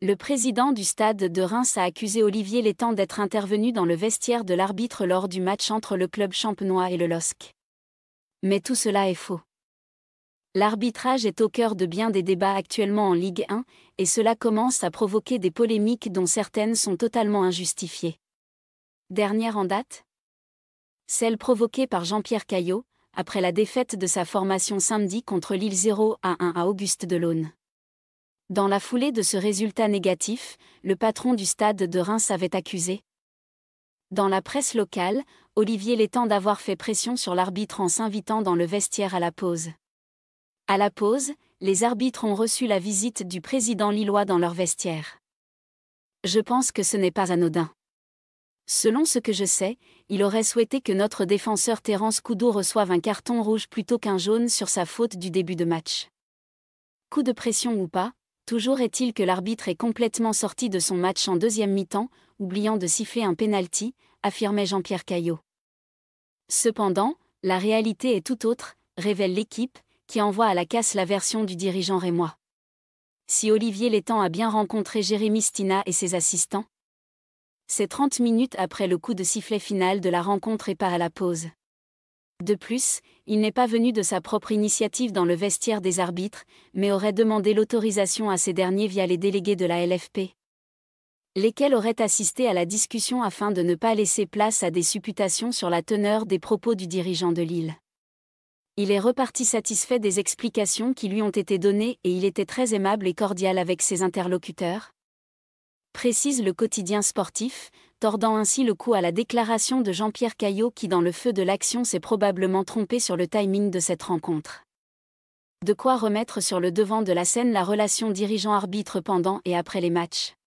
Le président du stade de Reims a accusé Olivier Létang d'être intervenu dans le vestiaire de l'arbitre lors du match entre le club champenois et le LOSC. Mais tout cela est faux. L'arbitrage est au cœur de bien des débats actuellement en Ligue 1, et cela commence à provoquer des polémiques dont certaines sont totalement injustifiées. Dernière en date Celle provoquée par Jean-Pierre Caillot, après la défaite de sa formation samedi contre l'île 0 à 1 à Auguste Delaune. Dans la foulée de ce résultat négatif, le patron du stade de Reims avait accusé. Dans la presse locale, Olivier l'étend d'avoir fait pression sur l'arbitre en s'invitant dans le vestiaire à la pause. À la pause, les arbitres ont reçu la visite du président lillois dans leur vestiaire. Je pense que ce n'est pas anodin. Selon ce que je sais, il aurait souhaité que notre défenseur Terence Coudeau reçoive un carton rouge plutôt qu'un jaune sur sa faute du début de match. Coup de pression ou pas, Toujours est-il que l'arbitre est complètement sorti de son match en deuxième mi-temps, oubliant de siffler un pénalty, affirmait Jean-Pierre Caillot. Cependant, la réalité est tout autre, révèle l'équipe, qui envoie à la casse la version du dirigeant rémois. Si Olivier Létang a bien rencontré Jérémy Stina et ses assistants C'est 30 minutes après le coup de sifflet final de la rencontre et pas à la pause. De plus, il n'est pas venu de sa propre initiative dans le vestiaire des arbitres, mais aurait demandé l'autorisation à ces derniers via les délégués de la LFP. Lesquels auraient assisté à la discussion afin de ne pas laisser place à des supputations sur la teneur des propos du dirigeant de Lille. Il est reparti satisfait des explications qui lui ont été données et il était très aimable et cordial avec ses interlocuteurs. Précise le quotidien sportif, tordant ainsi le coup à la déclaration de Jean-Pierre Caillot qui dans le feu de l'action s'est probablement trompé sur le timing de cette rencontre. De quoi remettre sur le devant de la scène la relation dirigeant-arbitre pendant et après les matchs.